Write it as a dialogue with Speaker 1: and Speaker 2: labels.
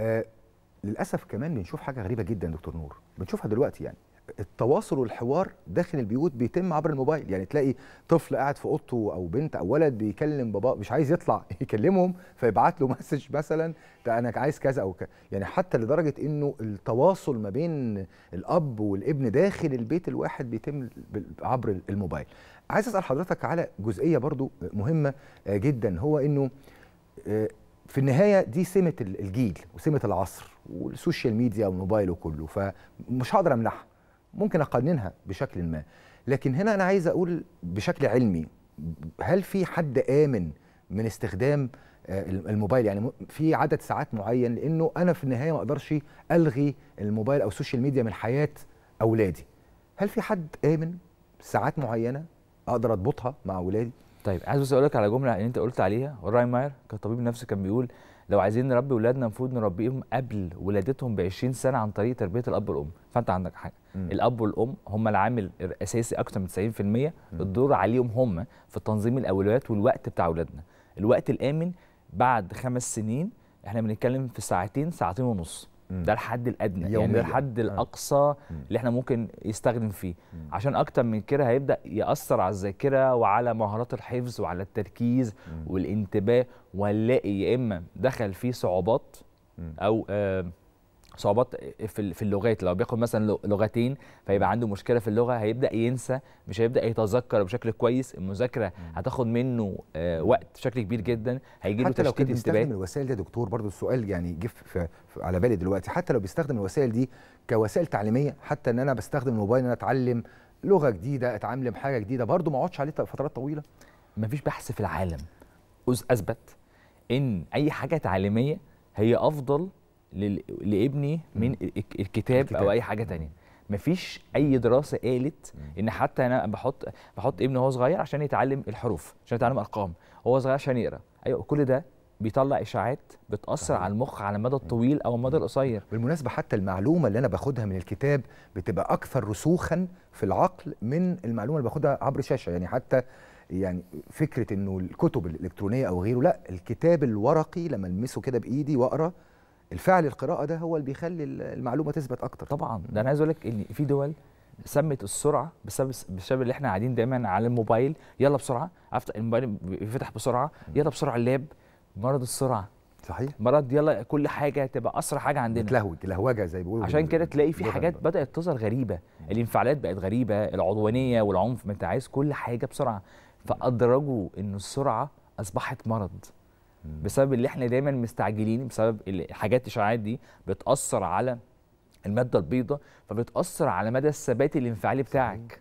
Speaker 1: آه للاسف كمان بنشوف حاجه غريبه جدا دكتور نور بنشوفها دلوقتي يعني التواصل والحوار داخل البيوت بيتم عبر الموبايل يعني تلاقي طفل قاعد في اوضته او بنت او ولد بيكلم باباه مش عايز يطلع يكلمهم فيبعت له مسج مثلا ده انا عايز كذا او كذا يعني حتى لدرجه انه التواصل ما بين الاب والابن داخل البيت الواحد بيتم عبر الموبايل عايز اسال حضرتك على جزئيه برضو مهمه آه، جدا هو انه آه، في النهايه دي سمه الجيل وسمه العصر والسوشيال ميديا والموبايل وكله فمش هقدر امنحها ممكن اقننها بشكل ما لكن هنا انا عايز اقول بشكل علمي هل في حد امن من استخدام آه، الموبايل يعني في عدد ساعات معين لانه انا في النهايه ما اقدرش الغي الموبايل او السوشيال ميديا من حياه اولادي هل في حد امن ساعات معينه اقدر اضبطها مع اولادي طيب عايز بس اقول
Speaker 2: لك على جمله اللي يعني انت قلت عليها راين ماير كطبيب نفسي كان بيقول لو عايزين نربي اولادنا المفروض نربيهم قبل ولادتهم ب 20 سنه عن طريق تربيه الاب والام فانت عندك حاجه م. الاب والام هم العامل الاساسي اكتر من 90% الدور عليهم هم في تنظيم الاولويات والوقت بتاع اولادنا الوقت الامن بعد خمس سنين احنا بنتكلم في ساعتين ساعتين ونص ده الحد الادنى يعني ده الحد الاقصى اللي احنا ممكن يستخدم فيه عشان اكتر من كده هيبدا ياثر على الذاكره وعلى مهارات الحفظ وعلى التركيز والانتباه ونلاقي يا اما دخل فيه صعوبات او آه صعوبات في في اللغات لو بياخد مثلا لغتين فيبقى عنده مشكله في اللغه هيبدا ينسى مش هيبدا يتذكر بشكل كويس المذاكره هتاخد منه آه، وقت بشكل كبير جدا هيجي له تشتيت انتباه حتى لو بيستخدم
Speaker 1: الوسائل دي يا دكتور برضو السؤال يعني جه على بالي دلوقتي حتى لو بيستخدم الوسائل دي كوسائل تعليميه حتى ان انا بستخدم الموبايل ان انا اتعلم لغه جديده اتعامل حاجه جديده برضو ما اقعدش عليه فترات طويله مفيش بحث في
Speaker 2: العالم اثبت ان اي حاجه تعليميه هي افضل لابني من الكتاب او اي حاجه تانية مفيش اي دراسه قالت ان حتى انا بحط بحط ابني وهو صغير عشان يتعلم الحروف عشان يتعلم ارقام هو صغير عشان يقرا ايوه كل ده بيطلع اشاعات بتاثر صحيح. على المخ على المدى الطويل
Speaker 1: او المدى القصير بالمناسبه حتى المعلومه اللي انا باخدها من الكتاب بتبقى اكثر رسوخا في العقل من المعلومه اللي باخدها عبر الشاشه يعني حتى يعني فكره انه الكتب الالكترونيه او غيره لا الكتاب الورقي لما المسه كده بايدي واقرا الفعل القراءه ده هو اللي بيخلي المعلومه تثبت اكتر طبعا ده انا عايز اقول لك ان في دول
Speaker 2: سمت السرعه بسبب بسبب اللي احنا قاعدين دايما على الموبايل يلا بسرعه افتح الموبايل بيفتح بسرعه يلا بسرعه اللاب مرض السرعه صحيح مرض يلا كل حاجه تبقى اسرع حاجه عندنا تلهو تلهوجة زي بيقولوا عشان كده تلاقي في حاجات بدات تظهر غريبه الانفعالات بقت غريبه العدوانيه والعنف ما انت عايز كل حاجه بسرعه فادرجوا ان السرعه اصبحت مرض بسبب اللي احنا دايما مستعجلين بسبب الحاجات الاشاعات دي بتاثر على الماده البيضاء فبتاثر على مدى الثبات الانفعالي بتاعك